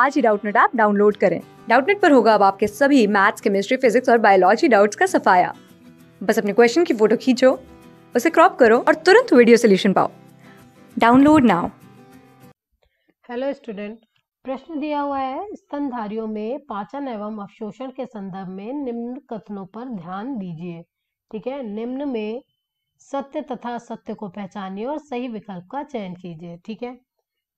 आज ही Doubtnut app download करें डाउटनेट पर होगा अब आपके सभी मैथ्स केमिस्ट्री फिजिक्स और बायोलॉजी डाउट्स का सफाया बस अपने क्वेश्चन की फोटो खींचो उसे क्रॉप करो और तुरंत वीडियो सोल्यूशन पाओ डाउनलोड नाउ हेलो स्टूडेंट प्रश्न दिया हुआ है स्तनधारियों में पाचन एवं अवशोषण के संदर्भ में निम्न कथनों पर ध्यान दीजिए ठीक है निम्न में सत्य तथा सत्य को पहचानिए और सही विकल्प का चयन कीजिए ठीक है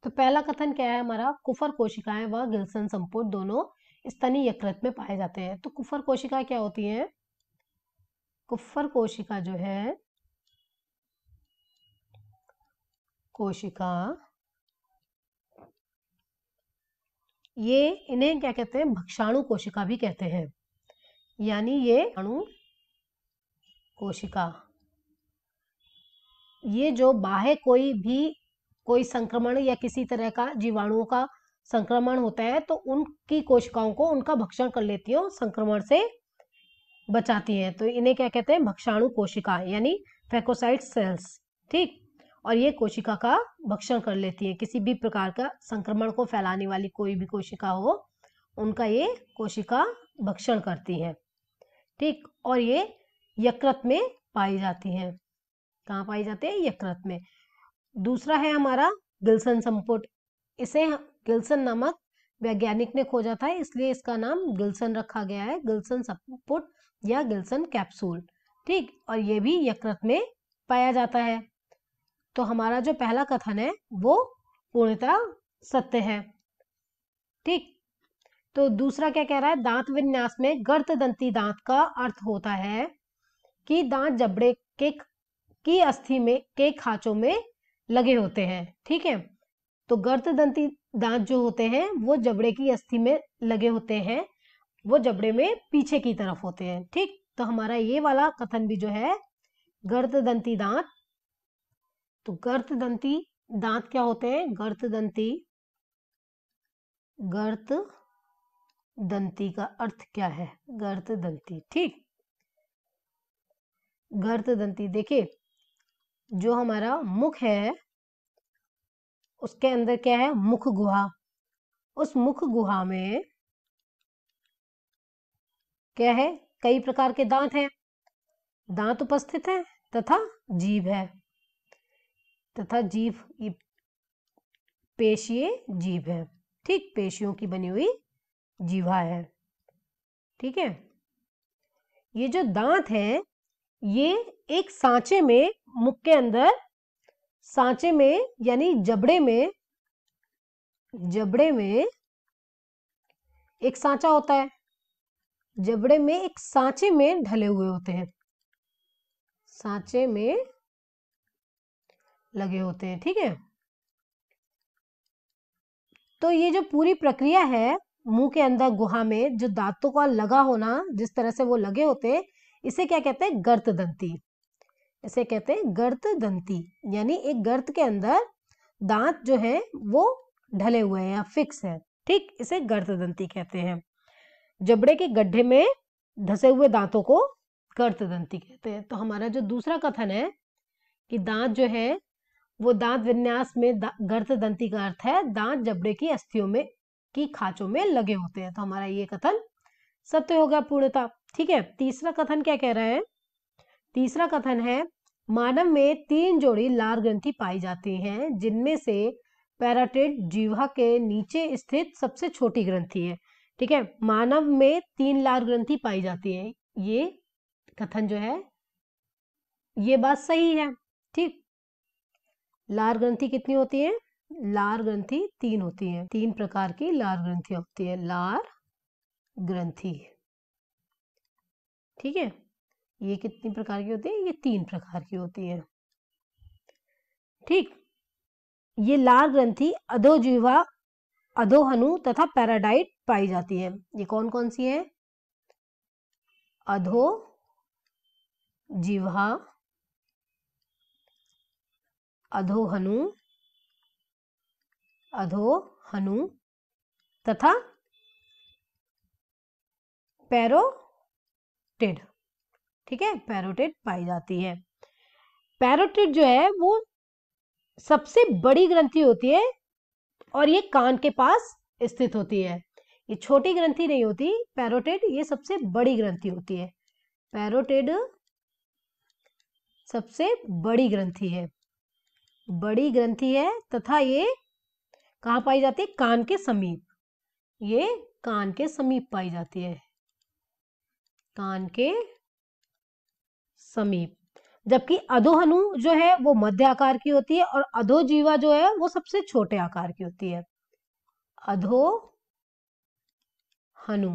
तो पहला कथन क्या है हमारा कुफर कोशिकाएं व गिल्सन संपुट दोनों स्तनी यकृत में पाए जाते हैं तो कुफर कोशिका क्या होती है कुफर कोशिका जो है कोशिका ये इन्हें क्या कहते हैं भक्षाणु कोशिका भी कहते हैं यानी ये अणु कोशिका ये जो बाह्य कोई भी कोई संक्रमण या किसी तरह का जीवाणुओं का संक्रमण होता है तो उनकी कोशिकाओं को उनका भक्षण कर लेती है संक्रमण से बचाती है तो इन्हें क्या कहते हैं भक्षाणु कोशिका यानी फेकोसाइट सेल्स ठीक और ये कोशिका का भक्षण कर लेती है किसी भी प्रकार का संक्रमण को फैलाने वाली कोई भी कोशिका हो उनका ये कोशिका भक्षण करती है ठीक और ये यकृत में पाई जाती है कहाँ पाई जाती है यकृत में दूसरा है हमारा गिल्सन संपुट इसे गिल्सन नामक वैज्ञानिक ने खोजा था इसलिए इसका नाम गिल्सन रखा गया है गिल्सन संपुट या गिल्सन कैप्सूल ठीक और ये भी यकृत में पाया जाता है तो हमारा जो पहला कथन है वो पूर्णतः सत्य है ठीक तो दूसरा क्या कह रहा है दांत विन्यास में गर्त दंती दांत का अर्थ होता है कि दांत जबड़े के की अस्थि में के खाचों में लगे होते हैं ठीक है तो गर्त दंती दांत जो होते हैं वो जबड़े की अस्थि में लगे होते हैं वो जबड़े में पीछे की तरफ होते हैं ठीक तो हमारा ये वाला कथन भी जो है दंती दांत तो गर्त दंती दांत क्या होते हैं गर्त दंती गर्त दंती का अर्थ क्या है गर्त दंती ठीक गर्त दंती देखिए जो हमारा मुख है उसके अंदर क्या है मुख गुहा उस मुख गुहा में क्या है कई प्रकार के दांत हैं दांत उपस्थित हैं तथा जीभ है तथा जीभ पेशीय जीभ है ठीक पेशियों की बनी हुई जीवा है ठीक है ये जो दांत है ये एक सांचे में मुख के अंदर सांचे में यानी जबड़े में जबड़े में एक सांचा होता है जबड़े में एक सांचे में ढले हुए होते हैं सांचे में लगे होते हैं ठीक है तो ये जो पूरी प्रक्रिया है मुंह के अंदर गुहा में जो दांतों का लगा होना जिस तरह से वो लगे होते हैं इसे क्या कहते हैं गर्त दंती इसे कहते हैं गर्त दंती यानी एक गर्त के अंदर दांत जो है वो ढले हुए हैं या फिक्स है ठीक इसे गर्त दंती कहते हैं जबड़े के गड्ढे में धसे हुए दांतों को गर्त दंती कहते हैं तो हमारा जो दूसरा कथन है कि दांत जो है वो दांत विन्यास में गर्त दंती का अर्थ है दांत जबड़े की अस्थियों में की खाचों में लगे होते हैं तो हमारा ये कथन सत्य होगा पूर्णता ठीक है तीसरा कथन क्या कह रहा है तीसरा कथन है मानव में तीन जोड़ी लार ग्रंथि पाई जाती हैं जिनमें से पैराटेड जीवा के नीचे स्थित सबसे छोटी ग्रंथि है ठीक है मानव में तीन लार ग्रंथि पाई जाती है ये कथन जो है ये बात सही है ठीक लार ग्रंथि कितनी होती है लार ग्रंथि तीन होती है तीन प्रकार की लार ग्रंथियां होती है लार ग्रंथि ठीक है ये कितनी प्रकार की होती है ये तीन प्रकार की होती है ठीक ये लाल ग्रंथि अधोजीवा अधोहनु तथा पैराडाइट पाई जाती है ये कौन कौन सी है अधो जीवा अधोहनु हनु तथा पैरोटेड ठीक है पैरोटेड पाई जाती है पैरोटेड जो है वो सबसे बड़ी ग्रंथि होती है और ये कान के पास स्थित होती है ये छोटी ग्रंथि नहीं होती पैरोटेड ये सबसे बड़ी ग्रंथि होती है पैरोटेड सबसे बड़ी ग्रंथि है बड़ी ग्रंथि है तथा ये कहा पाई जाती है कान के समीप ये कान के समीप पाई जाती है कान के समीप जबकि अधोहनु जो है वो मध्य आकार की होती है और अधोजीवा जो है वो सबसे छोटे आकार की होती है अधो हनु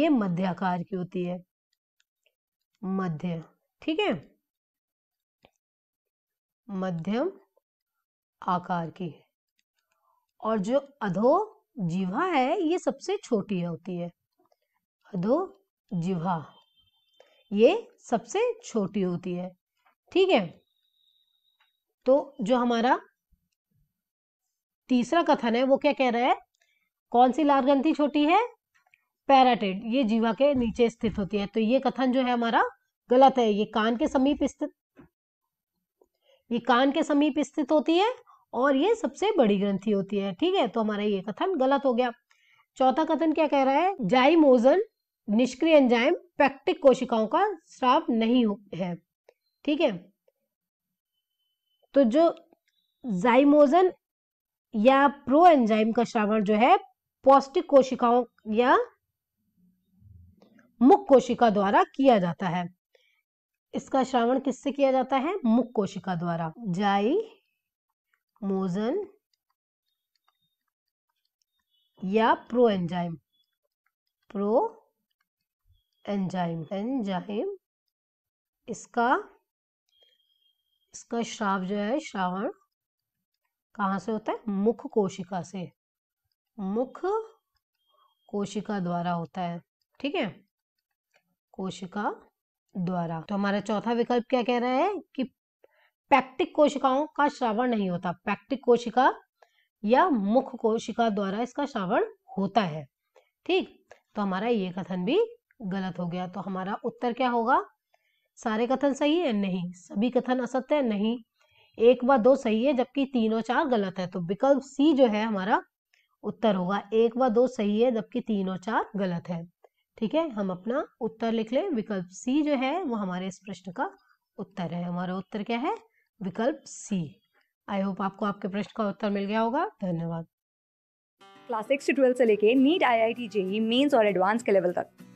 ये मध्य आकार की होती है मध्य ठीक है मध्यम आकार की है और जो अधो जीवा है ये सबसे छोटी होती है अधो जीवा ये सबसे छोटी होती है ठीक है तो जो हमारा तीसरा कथन है वो क्या कह रहा है कौन सी लार ग्रंथी छोटी है पैराटेड ये जीवा के नीचे स्थित होती है तो ये कथन जो है हमारा गलत है ये कान के समीप स्थित ये कान के समीप स्थित होती है और ये सबसे बड़ी ग्रंथी होती है ठीक है तो हमारा ये कथन गलत हो गया चौथा कथन क्या कह रहा है जाइमोजन निष्क्रिय एंजाइम पैक्टिक कोशिकाओं का स्राव नहीं है ठीक है तो जो जाइमोजन या प्रो एंजाइम का श्रावण जो है पौष्टिक कोशिकाओं या मुख कोशिका द्वारा किया जाता है इसका श्रावण किससे किया जाता है मुख कोशिका द्वारा जाई मोजन या pro enzyme pro enzyme enzyme इसका इसका श्राव जो है श्रावण कहाँ से होता है मुख कोशिका से मुख कोशिका द्वारा होता है ठीक है कोशिका द्वारा तो हमारा चौथा विकल्प क्या कह रहा है कि पैक्टिक कोशिकाओं का श्रावण नहीं होता पैक्टिक कोशिका या मुख कोशिका द्वारा इसका श्रावण होता है ठीक तो हमारा ये कथन भी गलत हो गया तो हमारा उत्तर क्या होगा सारे कथन सही है नहीं सभी कथन असत्य है नहीं एक व दो सही है जबकि तीन और चार गलत है तो विकल्प सी जो है हमारा उत्तर होगा एक व दो सही है जबकि तीन और चार गलत है ठीक है हम अपना उत्तर लिख लें विकल्प सी जो है वो हमारे इस प्रश्न का उत्तर है हमारा उत्तर क्या है विकल्प सी आई होप आपको आपके प्रश्न का उत्तर मिल गया होगा धन्यवाद क्लास सिक्स से से लेके NEET I I T JEE mains और एडवांस के लेवल तक